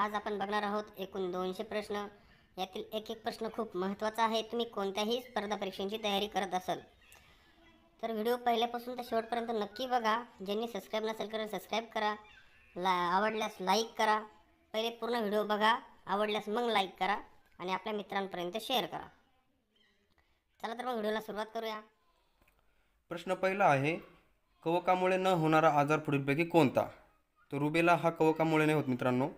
आज आपण बघणार आहोत एकूण दोनशे प्रश्न यातील एक एक प्रश्न खूप महत्त्वाचा आहे तुम्ही कोणत्याही स्पर्धा परीक्षेची तयारी करत असाल तर व्हिडिओ पहिल्यापासून तर शेवटपर्यंत नक्की बघा ज्यांनी सबस्क्राईब नसेल करेल सबस्क्राईब करा ला आवडल्यास लाईक करा पहिले पूर्ण व्हिडिओ बघा आवडल्यास मग लाईक करा आणि आपल्या मित्रांपर्यंत शेअर करा चला तर मग व्हिडिओला सुरुवात करूया प्रश्न पहिला आहे कवकामुळे न होणारा आजार पुढीलपैकी कोणता तर रुबेला हा कवकामुळे नाही होत मित्रांनो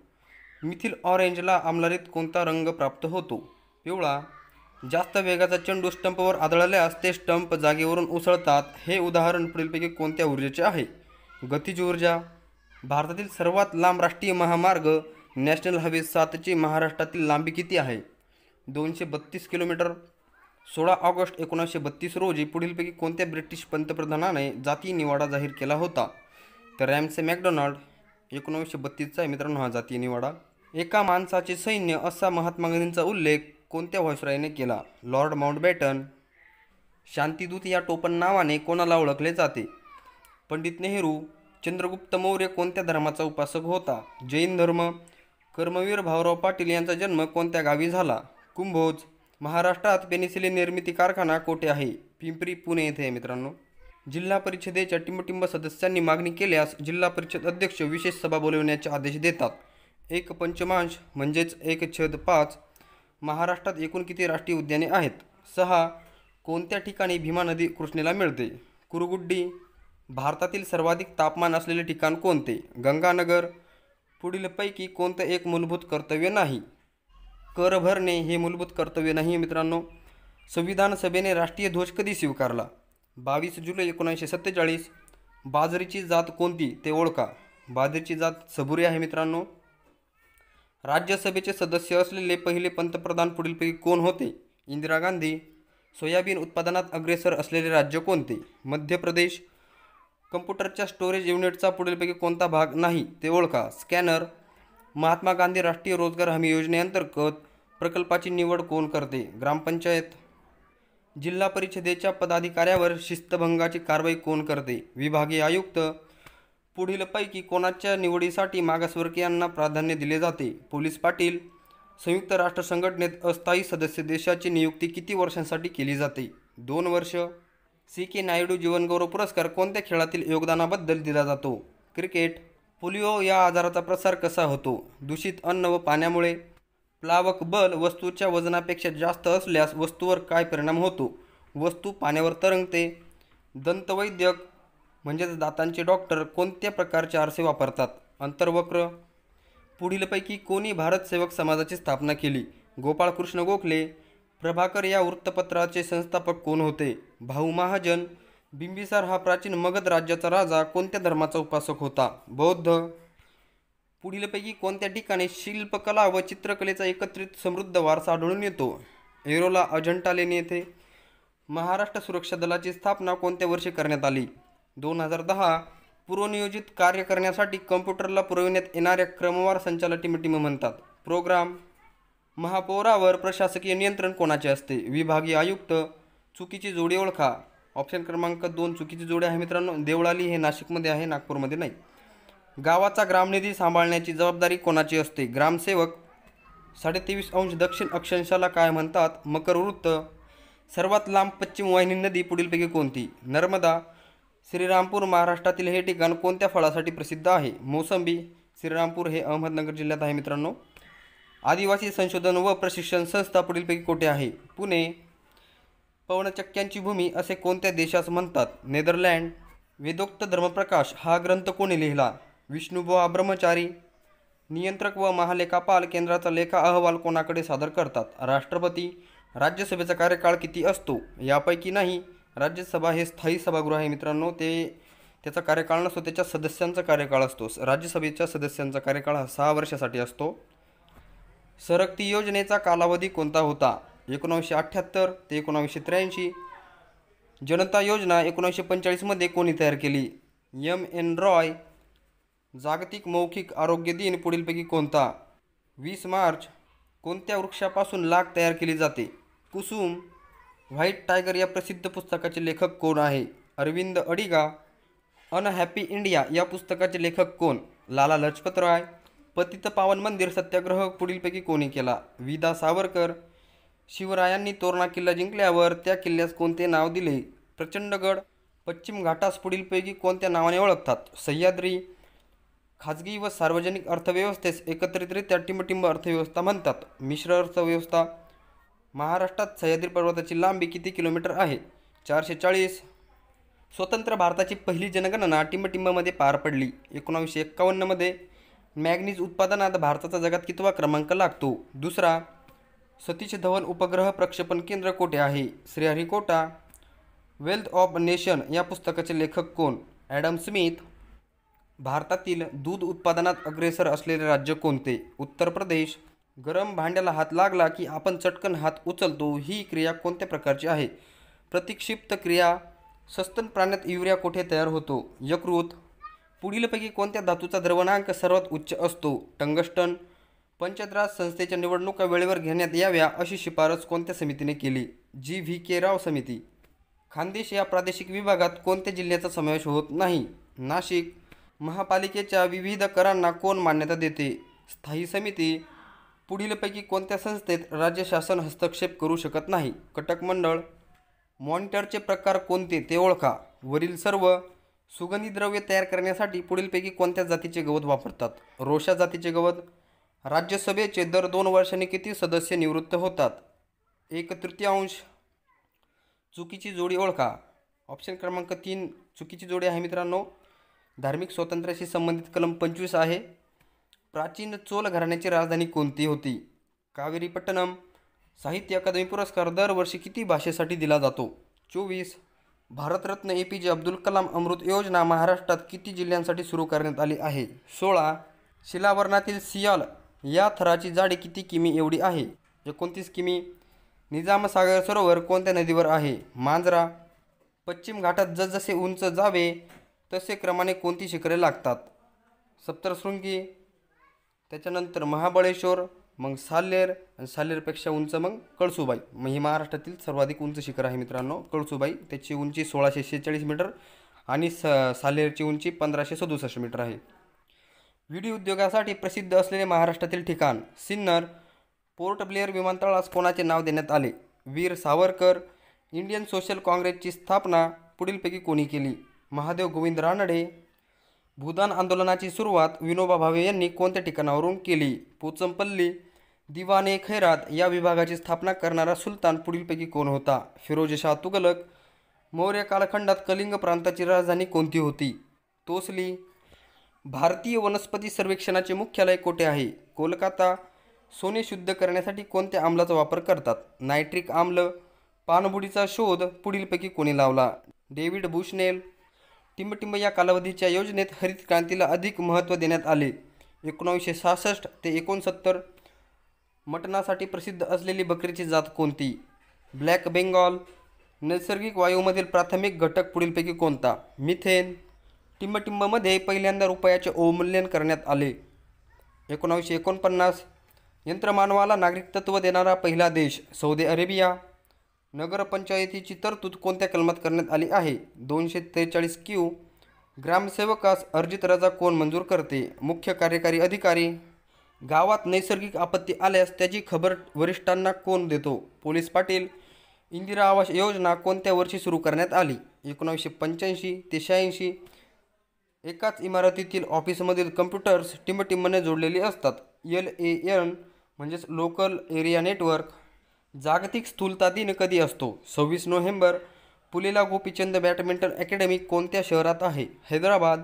मिथिल ऑरेंजला आमलारीत कोणता रंग प्राप्त होतो पिवळा जास्त वेगाचा चेंडू स्टंपवर आदळल्यास ते स्टंप जागेवरून उसळतात हे उदाहरण पुढीलपैकी कोणत्या ऊर्जेचे आहे गतिज ऊर्जा भारतातील सर्वात लांब राष्ट्रीय महामार्ग नॅशनल हायवे सातची महाराष्ट्रातील लांबी किती आहे दोनशे बत्तीस किलोमीटर सोळा ऑगस्ट एकोणीसशे बत्तीस रोजी पुढीलपैकी कोणत्या ब्रिटिश पंतप्रधानाने जाती निवाडा जाहीर केला होता तर रॅमसे मॅकडोनाल्ड एकोणीसशे बत्तीसचा आहे मित्रांनो हा जाती निवाडा एका माणसाचे सैन्य असा महात्मा गांधींचा उल्लेख कोणत्या व्हॉइसरायने केला लॉर्ड माउंटबॅटन शांतीदूत या टोपण नावाने कोणाला ओळखले जाते पंडित नेहरू चंद्रगुप्त मौर्य कोणत्या धर्माचा उपासक होता जैन धर्म कर्मवीर भाऊराव पाटील यांचा जन्म कोणत्या गावी झाला कुंभोज महाराष्ट्रात पेनिसिलिन निर्मिती कारखाना कोठे आहे पिंपरी पुणे येथे मित्रांनो जिल्हा परिषदेच्या टिंबटिंब सदस्यांनी मागणी केल्यास जिल्हा परिषद अध्यक्ष विशेष सभा बोलवण्याचे आदेश देतात एक पंचमांश म्हणजेच एक छद पाच महाराष्ट्रात एकूण किती राष्ट्रीय उद्याने आहेत सहा कोणत्या ठिकाणी भीमा नदी कृष्णेला मिळते कुरुगुड्डी भारतातील सर्वाधिक तापमान असलेले ठिकाण कोणते गंगानगर पुढीलपैकी कोणतं एक मूलभूत कर्तव्य नाही कर भरणे हे मूलभूत कर्तव्य नाही मित्रांनो संविधान सभेने राष्ट्रीय ध्वज कधी स्वीकारला बावीस जुलै एकोणीसशे सत्तेचाळीस बाजरीची जात कोणती ते ओळखा बाजरीची जात सबुरी आहे मित्रांनो राज्यसभेचे सदस्य असलेले पहिले पंतप्रधान पुढीलपैकी कोण होते इंदिरा गांधी सोयाबीन उत्पादनात अग्रेसर असलेले राज्य कोणते मध्य प्रदेश कम्प्युटरच्या स्टोरेज युनिटचा पुढीलपैकी कोणता भाग नाही ते ओळखा स्कॅनर महात्मा गांधी राष्ट्रीय रोजगार हमी योजनेअंतर्गत प्रकल्पाची निवड कोण करते ग्रामपंचायत जिल्हा परिषदेच्या पदाधिकाऱ्यावर शिस्तभंगाची कारवाई कोण करते विभागीय आयुक्त पुढीलपैकी कोणाच्या निवडीसाठी मागासवर्गीयांना प्राधान्य दिले जाते पोलीस पाटील संयुक्त राष्ट्र संघटनेत अस्थायी सदस्य देशाची नियुक्ती किती वर्षांसाठी केली जाते दोन वर्ष सी के नायडू जीवनगौरव पुरस्कार कोणत्या खेळातील योगदानाबद्दल दिला जातो क्रिकेट पोलिओ या आजाराचा प्रसार कसा होतो दूषित अन्न व पाण्यामुळे प्लावक बल वस्तूच्या वजनापेक्षा जास्त असल्यास वस्तूवर काय परिणाम होतो वस्तू पाण्यावर तरंगते दंतवैद्यक म्हणजेच दातांचे डॉक्टर कोणत्या प्रकारचे आरसे वापरतात अंतर्वक्र पुढीलपैकी कोणी भारत सेवक समाजाची स्थापना केली गोपाळकृष्ण गोखले प्रभाकर या वृत्तपत्राचे संस्थापक कोण होते भाऊ महाजन बिंबिसार हा प्राचीन मगध राज्याचा राजा कोणत्या धर्माचा उपासक होता बौद्ध पुढीलपैकी कोणत्या ठिकाणी शिल्पकला व चित्रकलेचा एकत्रित समृद्ध वारसा आढळून येतो एरोला अजंटा लेणी येथे महाराष्ट्र सुरक्षा दलाची स्थापना कोणत्या वर्षी करण्यात आली दोन हजार दहा पूर्वनियोजित कार्य करण्यासाठी कम्प्युटरला पुरविण्यात येणाऱ्या क्रमवार टीम टीम म्हणतात प्रोग्राम महापौरावर प्रशासकीय नियंत्रण कोणाचे असते विभागीय आयुक्त चुकीची जोडी ओळखा ऑप्शन क्रमांक दोन चुकीची जोडी आहे मित्रांनो देवळाली हे नाशिकमध्ये आहे नागपूरमध्ये नाही गावाचा ग्रामनिधी सांभाळण्याची जबाबदारी कोणाची असते ग्रामसेवक साडेतेवीस अंश दक्षिण अक्षांशाला काय म्हणतात मकर वृत्त सर्वात लांब पश्चिम वाहिनी नदी पुढीलपैकी कोणती नर्मदा श्रीरामपूर महाराष्ट्रातील हे ठिकाण कोणत्या फळासाठी प्रसिद्ध आहे मोसंबी श्रीरामपूर हे अहमदनगर जिल्ह्यात आहे मित्रांनो आदिवासी संशोधन व प्रशिक्षण संस्था पुढीलपैकी कोठे आहे पुणे पवनचक्क्यांची भूमी असे कोणत्या देशास म्हणतात नेदरलँड वेदोक्त धर्मप्रकाश हा ग्रंथ कोणी लिहिला विष्णुबुवा ब्रह्मचारी नियंत्रक व महालेखापाल केंद्राचा लेखा अहवाल कोणाकडे सादर करतात राष्ट्रपती राज्यसभेचा कार्यकाळ किती असतो यापैकी नाही राज्यसभा हे स्थायी सभागृह आहे मित्रांनो ते त्याचा कार्यकाळ नसतो त्याच्या सदस्यांचा कार्यकाळ असतो राज्यसभेच्या सदस्यांचा कार्यकाळ हा सहा वर्षासाठी असतो सरकती योजनेचा कालावधी कोणता होता एकोणावीसशे अठ्ठ्याहत्तर ते एकोणावीसशे त्र्याऐंशी जनता योजना एकोणावीसशे पंचेचाळीसमध्ये कोणी तयार केली यम एन रॉय जागतिक मौखिक आरोग्य दिन पुढीलपैकी कोणता वीस मार्च कोणत्या वृक्षापासून लाख तयार केली जाते कुसुम व्हाईट टायगर या प्रसिद्ध पुस्तकाचे लेखक कोण आहे अरविंद अडिगा अनहॅपी इंडिया या पुस्तकाचे लेखक कोण लाला लजपतराय पतित पावन मंदिर सत्याग्रह पुढीलपैकी कोणी केला विदा सावरकर शिवरायांनी तोरणा किल्ला जिंकल्यावर त्या किल्ल्यास कोणते नाव दिले प्रचंडगड पश्चिम घाटास पुढीलपैकी कोणत्या नावाने ओळखतात सह्याद्री खाजगी व सार्वजनिक अर्थव्यवस्थेस एकत्रितरित्या टिंबटिंब अर्थव्यवस्था म्हणतात मिश्र अर्थव्यवस्था महाराष्ट्रात सह्याद्री पर्वताची लांबी किती किलोमीटर आहे चारशे चाळीस स्वतंत्र भारताची पहिली जनगणना टिंबटिंबामध्ये पार पडली एकोणावीसशे एक्कावन्नमध्ये मॅग्नीज उत्पादनात भारताचा जगात कितवा क्रमांक लागतो दुसरा सतीश धवन उपग्रह प्रक्षेपण केंद्र कोठे आहे श्रीहरिकोटा वेल्थ ऑफ नेशन या पुस्तकाचे लेखक कोण ॲडम स्मिथ भारतातील दूध उत्पादनात अग्रेसर असलेले राज्य कोणते उत्तर प्रदेश गरम भांड्याला हात लागला की आपण चटकन हात उचलतो ही क्रिया कोणत्या प्रकारची आहे प्रतिक्षिप्त क्रिया सस्तन प्राण्यात युरिया कोठे तयार होतो यकृत पुढीलपैकी कोणत्या धातूचा द्रवणांक सर्वात उच्च असतो टंगस्टन पंचद्रास संस्थेच्या निवडणुका वेळेवर घेण्यात याव्या अशी शिफारस कोणत्या समितीने केली जी व्ही के राव समिती खानदेश या प्रादेशिक विभागात कोणत्या जिल्ह्याचा समावेश होत नाही नाशिक महापालिकेच्या विविध करांना कोण मान्यता देते स्थायी समिती पुढीलपैकी कोणत्या संस्थेत राज्य शासन हस्तक्षेप करू शकत नाही कटक मंडळ मॉनिटरचे प्रकार कोणते ते ओळखा वरील सर्व सुगंधी द्रव्य तयार करण्यासाठी पुढीलपैकी कोणत्या जातीचे गवत वापरतात रोषा जातीचे गवत राज्यसभेचे दर दोन वर्षांनी किती सदस्य निवृत्त होतात एक तृतीयांश चुकीची जोडी ओळखा ऑप्शन क्रमांक तीन चुकीची जोडी आहे मित्रांनो धार्मिक स्वातंत्र्याशी संबंधित कलम पंचवीस आहे प्राचीन चोल घराण्याची राजधानी कोणती होती कावेरीपट्टणम साहित्य अकादमी पुरस्कार दरवर्षी किती भाषेसाठी दिला जातो चोवीस भारतरत्न ए पी जे अब्दुल कलाम अमृत योजना महाराष्ट्रात किती जिल्ह्यांसाठी सुरू करण्यात आली आहे सोळा शिलावरणातील सियाल या थराची जाडी किती किमी एवढी आहे एकोणतीस किमी निजामसागर सरोवर कोणत्या नदीवर आहे मांजरा पश्चिम घाटात जसजसे उंच जावे तसे क्रमाने कोणती शिखरे लागतात सप्तरशृंगी त्याच्यानंतर महाबळेश्वर मग सालेर आणि सालेरपेक्षा उंच मग कळसुबाई मग ही महाराष्ट्रातील सर्वाधिक उंच शिखर आहे मित्रांनो कळसुबाई त्याची उंची सोळाशे शेहेचाळीस मीटर आणि स सालेरची उंची पंधराशे सदुसष्ट मीटर आहे विडी उद्योगासाठी प्रसिद्ध असलेले महाराष्ट्रातील ठिकाण सिन्नर पोर्ट ब्लेअर विमानतळास कोणाचे नाव देण्यात आले वीर सावरकर इंडियन सोशल काँग्रेसची स्थापना पुढीलपैकी कोणी केली महादेव गोविंद रानडे भूदान आंदोलनाची सुरुवात विनोबा भावे यांनी कोणत्या ठिकाणावरून केली पोचमपल्ली दिवाने खैरात या विभागाची स्थापना करणारा सुलतान पुढीलपैकी कोण होता फिरोजशाह तुगलक मौर्य कालखंडात कलिंग प्रांताची राजधानी कोणती होती तोसली भारतीय वनस्पती सर्वेक्षणाचे मुख्यालय कोठे आहे कोलकाता सोने शुद्ध करण्यासाठी कोणत्या आम्लाचा वापर करतात नायट्रिक आम्ल पानबुडीचा शोध पुढीलपैकी कोणी लावला डेव्हिड बुशनेल टिंबटिंब या कालावधीच्या योजनेत हरित क्रांतीला अधिक महत्त्व देण्यात आले एकोणावीसशे सहासष्ट ते एकोणसत्तर मटणासाठी प्रसिद्ध असलेली बकरीची जात कोणती ब्लॅक बेंगॉल नैसर्गिक वायूमधील प्राथमिक घटक पुढीलपैकी कोणता मिथेन टिंबटिंबमध्ये पहिल्यांदा रुपयाचे अवमूल्यन करण्यात आले एकोणावीसशे एकोणपन्नास यंत्रमानवाला नागरिक तत्त्व देणारा पहिला देश सौदी अरेबिया नगरपंचायतीची तरतूद कोणत्या कलमात करण्यात आली आहे दोनशे त्रेचाळीस क्यू ग्रामसेवकास अर्जित रजा कोण मंजूर करते मुख्य कार्यकारी अधिकारी गावात नैसर्गिक आपत्ती आल्यास त्याची खबर वरिष्ठांना कोण देतो पोलीस पाटील इंदिरा आवास योजना कोणत्या वर्षी सुरू करण्यात आली एकोणावीसशे पंच्याऐंशी ते शहाऐंशी एकाच इमारतीतील ऑफिसमधील कम्प्युटर्स टिमटिमने जोडलेली असतात एल ए एन म्हणजेच लोकल एरिया नेटवर्क जागतिक स्थूलता दिन कधी असतो सव्वीस नोव्हेंबर पुलेला गोपीचंद बॅडमिंटन अकॅडमी कोणत्या शहरात आहे हैदराबाद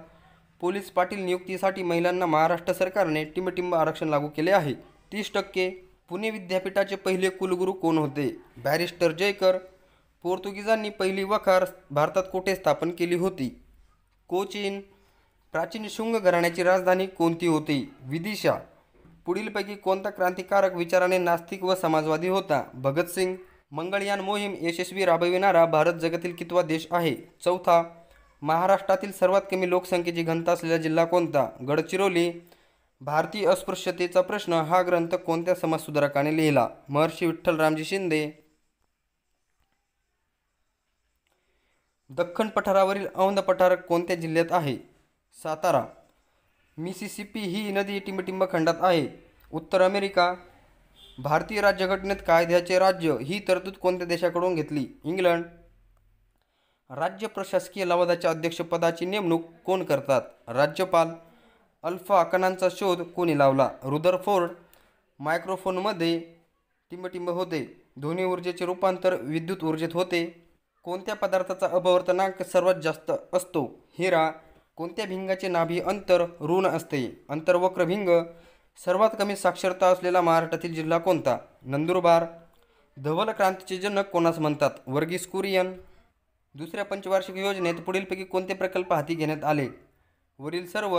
पोलीस पाटील नियुक्तीसाठी महिलांना महाराष्ट्र सरकारने टिंबटिंब आरक्षण लागू केले आहे तीस टक्के पुणे विद्यापीठाचे पहिले कुलगुरू कोण होते बॅरिस्टर जयकर पोर्तुगीजांनी पहिली वखार भारतात कोठे स्थापन केली होती कोचीन प्राचीन शुंग घराण्याची राजधानी कोणती होती विदिशा पुढीलपैकी कोणता क्रांतिकारक विचाराने नास्तिक व समाजवादी होता भगतसिंग मंगळयान मोहीम यशस्वी राबविणारा भारत जगातील कितवा देश आहे चौथा महाराष्ट्रातील सर्वात कमी लोकसंख्येची घनता असलेला जिल्हा कोणता गडचिरोली भारतीय अस्पृश्यतेचा प्रश्न हा ग्रंथ कोणत्या समाजसुधारकाने लिहिला महर्षी विठ्ठल रामजी शिंदे दख्खन पठारावरील औंध पठार कोणत्या जिल्ह्यात आहे सातारा मिसिसिपी ही नदी टिंबटिंब खंडात आहे उत्तर अमेरिका भारतीय राज्यघटनेत कायद्याचे राज्य ही तरतूद कोणत्या देशाकडून घेतली इंग्लंड राज्य प्रशासकीय लवादाच्या अध्यक्षपदाची नेमणूक कोण करतात राज्यपाल अल्फा कणांचा शोध कोणी लावला रुदरफोर्ड मायक्रोफोनमध्ये टिंबटिंब होते ध्वनी ऊर्जेचे रूपांतर विद्युत ऊर्जेत होते कोणत्या पदार्थाचा अभवर्तनांक सर्वात जास्त असतो हिरा कोणत्या भिंगाचे नाभी अंतर ऋण असते अंतर्वक्र भिंग सर्वात कमी साक्षरता असलेला महाराष्ट्रातील जिल्हा कोणता नंदुरबार धवल क्रांतीचे जनक कोणास म्हणतात वर्गीस कुरियन दुसऱ्या पंचवार्षिक योजनेत पुढीलपैकी कोणते प्रकल्प हाती घेण्यात आले वरील सर्व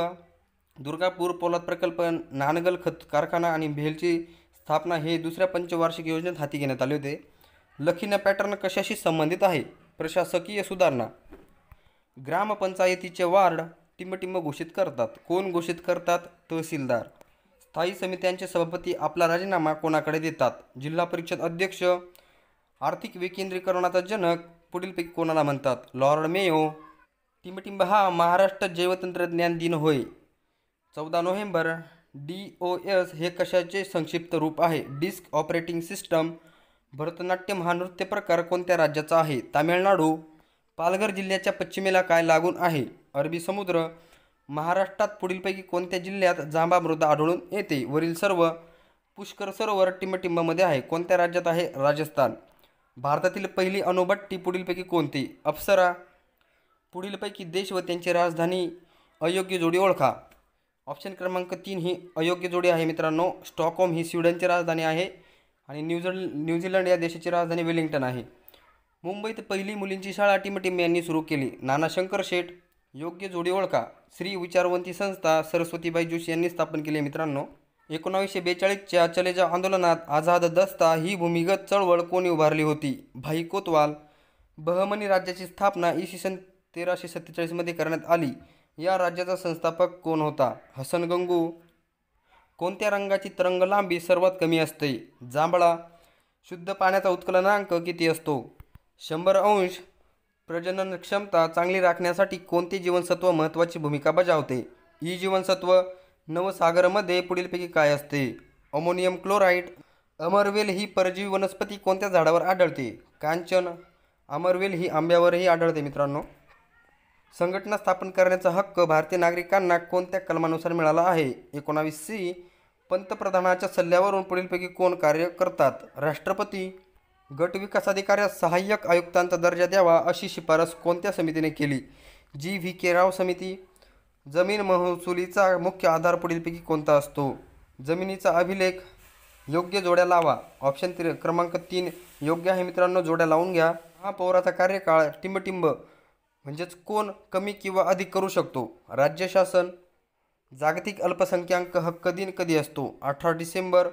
दुर्गापूर पोलाद प्रकल्प नानगल खत कारखाना आणि भेलची स्थापना हे दुसऱ्या पंचवार्षिक योजनेत हाती घेण्यात आले होते लखीना पॅटर्न कशाशी संबंधित आहे प्रशासकीय सुधारणा ग्रामपंचायतीचे वार्ड टिंबटिंब घोषित करतात कोण घोषित करतात तहसीलदार स्थायी समित्यांचे सभापती आपला राजीनामा कोणाकडे देतात जिल्हा परिषद अध्यक्ष आर्थिक विकेंद्रीकरणाचा जनक पुढीलपैकी कोणाला म्हणतात लॉर्ड मेयो टिंबटिंब हा महाराष्ट्र जैवतंत्रज्ञान दिन होय चौदा नोव्हेंबर डी ओ एस हे कशाचे संक्षिप्त रूप आहे डिस्क ऑपरेटिंग सिस्टम भरतनाट्यम हा नृत्य प्रकार कोणत्या राज्याचा आहे तामिळनाडू पालघर जिल्ह्याच्या पश्चिमेला काय लागून आहे अरबी समुद्र महाराष्ट्रात पुढीलपैकी कोणत्या जिल्ह्यात जांबा मृदा आढळून येते वरील सर्व पुष्कर सरोवर टिंबटिंबामध्ये आहे कोणत्या राज्यात आहे राजस्थान भारतातील पहिली अणुभट्टी पुढीलपैकी कोणती अप्सरा पुढीलपैकी देश व त्यांची राजधानी अयोग्य जोडी ओळखा ऑप्शन क्रमांक तीन ही अयोग्य जोडी आहे मित्रांनो स्टॉकहोम ही स्वीडनची राजधानी आहे आणि न्यूझील न्यूझीलंड या देशाची राजधानी वेलिंग्टन आहे मुंबईत पहिली मुलींची शाळा टिमटिम यांनी सुरू केली नाना शंकर शेठ योग्य जोडी ओळखा श्री विचारवंती संस्था सरस्वतीबाई जोशी यांनी स्थापन केली मित्रांनो एकोणावीसशे बेचाळीसच्या चलेजा आंदोलनात आझाद दस्ता ही भूमिगत चळवळ कोणी उभारली होती भाई कोतवाल बहमनी राज्याची स्थापना इसवी सन तेराशे सत्तेचाळीसमध्ये करण्यात आली या राज्याचा संस्थापक कोण होता हसन गंगू कोणत्या रंगाची तरंग लांबी सर्वात कमी असते जांभळा शुद्ध पाण्याचा उत्कलनांक किती असतो शंभर अंश प्रजनन क्षमता चांगली राखण्यासाठी कोणते जीवनसत्व महत्त्वाची भूमिका बजावते ई जीवनसत्व नवसागरमध्ये पुढीलपैकी काय असते अमोनियम क्लोराईड अमरवेल ही परजीवी वनस्पती कोणत्या झाडावर आढळते कांचन अमरवेल ही आंब्यावरही आढळते मित्रांनो संघटना स्थापन करण्याचा हक्क भारतीय नागरिकांना कोणत्या कलमानुसार मिळाला आहे एकोणावीस सी पंतप्रधानाच्या सल्ल्यावरून पुढीलपैकी कोण कार्य करतात राष्ट्रपती गट विकास अधिकाऱ्यास सहाय्यक आयुक्तांचा दर्जा द्यावा अशी शिफारस कोणत्या समितीने केली जी व्ही के राव समिती जमीन महसुलीचा मुख्य आधार पुढीलपैकी कोणता असतो जमिनीचा अभिलेख योग्य जोड्या लावा ऑप्शन क्रमांक तीन योग्य आहे मित्रांनो जोड्या लावून घ्या महापौराचा कार्यकाळ टिंबटिंब म्हणजेच कोण कमी किंवा अधिक करू शकतो राज्य शासन जागतिक अल्पसंख्याक हक्क दिन कधी असतो अठरा डिसेंबर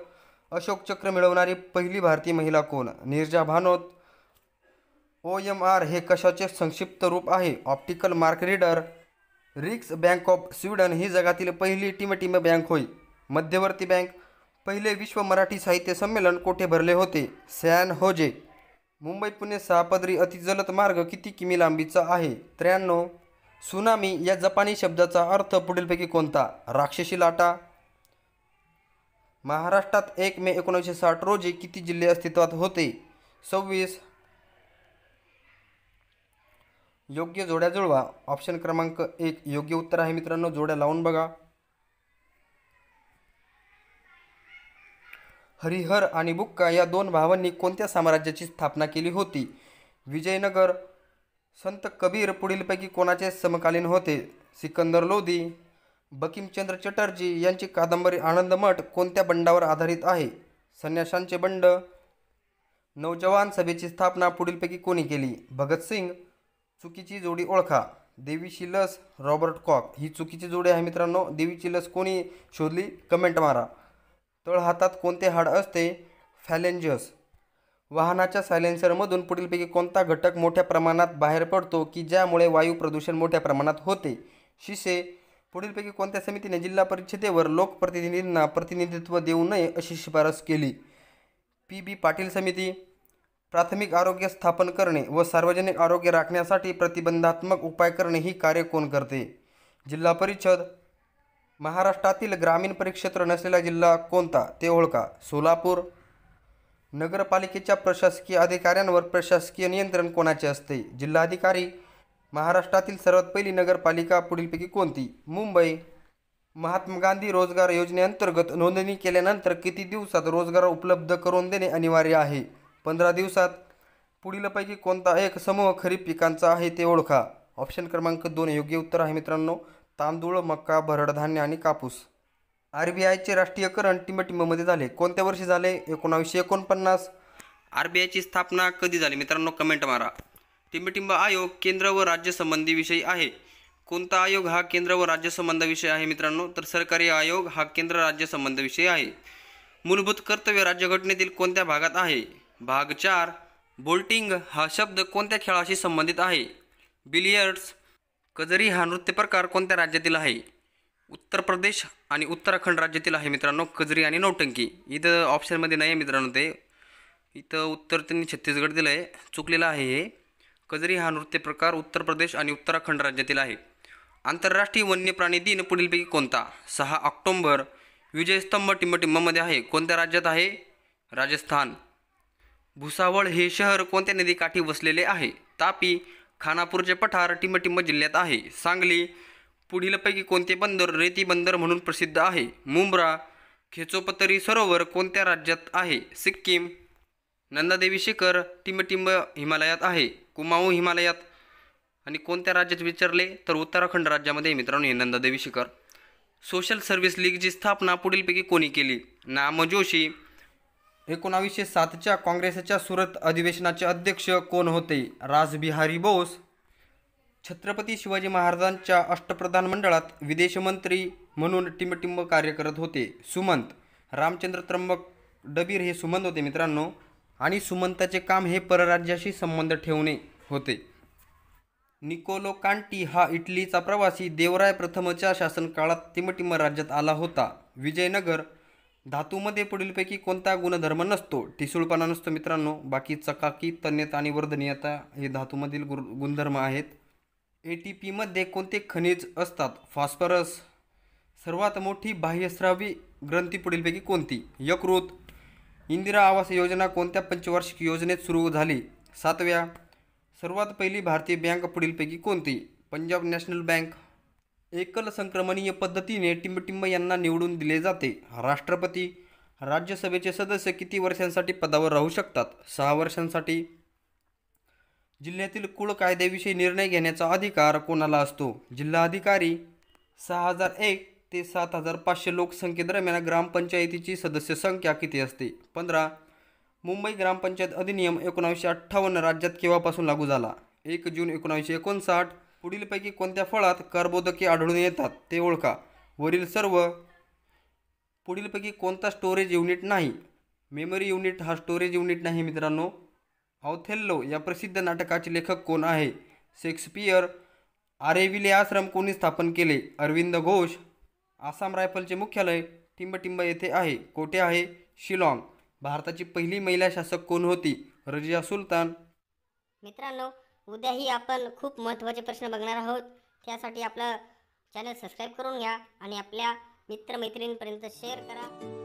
अशोक चक्र मिळवणारी पहिली भारतीय महिला कोण Neerja Bhanot O M R हे कशाचे संक्षिप्त रूप आहे optical mark reader Riksbank of Sweden ही जगातील पहिली टिमटिम बँक होय मध्यवर्ती बँक पहिले विश्व मराठी साहित्य संमेलन कोठे भरले होते सॅन होजे मुंबई पुणे सहापदरी अतिजलत मार्ग किती किमी लांबीचा आहे त्र्याण्णव सुनामी या जपानी शब्दाचा अर्थ पुढीलपैकी कोणता राक्षसी लाटा महाराष्ट्रात एक मे एकोणीसशे साठ रोजी किती जिल्हे अस्तित्वात होते सव्वीस योग्य जोड्या जुळवा ऑप्शन क्रमांक एक योग्य उत्तर आहे मित्रांनो जोड्या लावून बघा हरिहर आणि बुक्का या दोन भावांनी कोणत्या साम्राज्याची स्थापना केली होती विजयनगर संत कबीर पुढीलपैकी कोणाचे समकालीन होते सिकंदर लोधी बकीमचंद्र चटर्जी यांची कादंबरी आनंदमठ कोणत्या बंडावर आधारित आहे संन्याशांचे बंड नौजवान सभेची स्थापना पुढीलपैकी कोणी केली भगतसिंग चुकीची जोडी ओळखा देवीची लस रॉबर्ट कॉक ही चुकीची जोडी आहे मित्रांनो देवीची लस कोणी शोधली कमेंट मारा हातात कोणते हाड असते फॅलेंजस वाहनाच्या सायलेन्सरमधून पुढीलपैकी कोणता घटक मोठ्या प्रमाणात बाहेर पडतो की ज्यामुळे वायू प्रदूषण मोठ्या प्रमाणात होते शिसे पुढीलपैकी कोणत्या समितीने जिल्हा परिषदेवर लोकप्रतिनिधींना प्रतिनिधित्व देऊ नये अशी शिफारस केली पी बी पाटील समिती प्राथमिक आरोग्य स्थापन करणे व सार्वजनिक आरोग्य राखण्यासाठी प्रतिबंधात्मक उपाय करणे ही कार्य कोण करते जिल्हा परिषद महाराष्ट्रातील ग्रामीण परिक्षेत्र नसलेला जिल्हा कोणता ते ओळखा सोलापूर नगरपालिकेच्या प्रशासकीय अधिकाऱ्यांवर प्रशासकीय नियंत्रण कोणाचे असते जिल्हाधिकारी महाराष्ट्रातील सर्वात पहिली नगरपालिका पुढीलपैकी कोणती मुंबई महात्मा गांधी रोजगार योजनेअंतर्गत नोंदणी केल्यानंतर किती दिवसात रोजगार उपलब्ध करून देणे अनिवार्य आहे पंधरा दिवसात पुढीलपैकी कोणता एक समूह खरीप पिकांचा आहे ते ओळखा ऑप्शन क्रमांक दोन योग्य उत्तर आहे मित्रांनो तांदूळ मका भरडधान्य आणि कापूस आर बी आयचे राष्ट्रीयकरण टिंबटिंबमध्ये झाले कोणत्या वर्षी झाले एकोणावीसशे एकोणपन्नास आर बी आयची स्थापना कधी झाली मित्रांनो कमेंट मारा टिंबटिंब आयोग केंद्र व राज्य संबंधी विषयी आहे कोणता आयोग हा केंद्र व राज्य विषय आहे मित्रांनो तर सरकारी आयोग हा केंद्र राज्य विषय आहे मूलभूत कर्तव्य राज्यघटनेतील कोणत्या भागात आहे भाग चार बोल्टिंग हा शब्द कोणत्या खेळाशी संबंधित आहे बिलियर्ड्स कजरी हा नृत्य प्रकार कोणत्या राज्यातील आहे उत्तर प्रदेश आणि उत्तराखंड राज्यातील आहे मित्रांनो कजरी आणि नौटंकी इथं ऑप्शनमध्ये नाही आहे मित्रांनो ते इथं उत्तर त्यांनी छत्तीसगड दिलं आहे चुकलेलं आहे हे कजरी हा नृत्य प्रकार उत्तर प्रदेश आणि उत्तराखंड राज्यातील आहे आंतरराष्ट्रीय वन्यप्राणी दिन पुढीलपैकी कोणता सहा ऑक्टोंबर विजयस्तंभ टिंबटिंबामध्ये आहे कोणत्या राज्यात आहे राजस्थान भुसावळ हे शहर कोणत्या नदीकाठी वसलेले आहे तापी खानापूरचे पठार टिंबटिंब जिल्ह्यात आहे सांगली पुढीलपैकी कोणते बंदर रेती बंदर म्हणून प्रसिद्ध आहे मुंब्रा खेचोपतरी सरोवर कोणत्या राज्यात आहे सिक्कीम नंदादेवी शिखर टिंबटिंब हिमालयात आहे कुमाऊ हिमालयात आणि कोणत्या राज्यात विचारले तर उत्तराखंड राज्यामध्ये मित्रांनो हे नंदादेवी शिखर सोशल सर्व्हिस लीगची स्थापना पुढीलपैकी कोणी केली नाम जोशी एकोणावीसशे सातच्या काँग्रेसच्या सुरत अधिवेशनाचे अध्यक्ष कोण होते राजबिहारी बोस छत्रपती शिवाजी महाराजांच्या अष्टप्रधान मंडळात विदेशमंत्री म्हणून टिंबटिंब कार्य करत होते सुमंत रामचंद्र त्र्यंबक डबीर हे सुमंत होते मित्रांनो आणि सुमंताचे काम हे परराज्याशी संबंध ठेवणे होते निकोलो कांटी हा इटलीचा प्रवासी देवराय प्रथमच्या शासनकाळात तिमटिम राज्यात आला होता विजयनगर धातूमध्ये पुढीलपैकी कोणता गुणधर्म नसतो ठिसूळपणा नसतो मित्रांनो बाकी चकाकी तन्यता आणि वर्धनीयता हे धातूमधील गुर गुणधर्म आहेत ए टी पीमध्ये कोणते खनिज असतात फॉस्फरस सर्वात मोठी बाह्यस्रावी ग्रंथी पुढीलपैकी कोणती यकृत इंदिरा आवास योजना कोणत्या पंचवार्षिक योजनेत सुरू झाली सातव्या सर्वात पहिली भारतीय बँक पुढीलपैकी कोणती पंजाब नॅशनल बँक एकल संक्रमणीय पद्धतीने टिंबटिंब यांना निवडून दिले जाते राष्ट्रपती राज्यसभेचे सदस्य किती वर्षांसाठी पदावर राहू शकतात सहा वर्षांसाठी जिल्ह्यातील कुळ कायद्याविषयी निर्णय घेण्याचा अधिकार कोणाला असतो जिल्हाधिकारी सहा हजार एक ते सात हजार पाचशे लोकसंख्येदरम्यान ग्रामपंचायतीची सदस्य संख्या किती असते पंधरा मुंबई ग्रामपंचायत अधिनियम एकोणावीसशे अठ्ठावन्न राज्यात केव्हापासून लागू झाला एक जून एकोणावीसशे एकोणसाठ पुढीलपैकी कोणत्या फळात कर्बोदके आढळून येतात ते ओळखा वरील सर्व पुढीलपैकी कोणता स्टोरेज युनिट नाही मेमरी युनिट हा स्टोरेज युनिट नाही मित्रांनो हावथेल्लो या प्रसिद्ध नाटकाचे लेखक कोण आहे शेक्सपियर आरेविले आश्रम कोणी स्थापन केले अरविंद घोष आसाम रायफलचे मुख्यालय टिंबटिंब येथे आहे कोठे आहे शिलाँग भारताची पहिली महिला शासक कोण होती रजिया सुलतान मित्रांनो उद्याही आपण खूप महत्त्वाचे प्रश्न बघणार आहोत त्यासाठी आपलं चॅनल सबस्क्राईब करून घ्या आणि आपल्या मित्रमैत्रिणींपर्यंत शेअर करा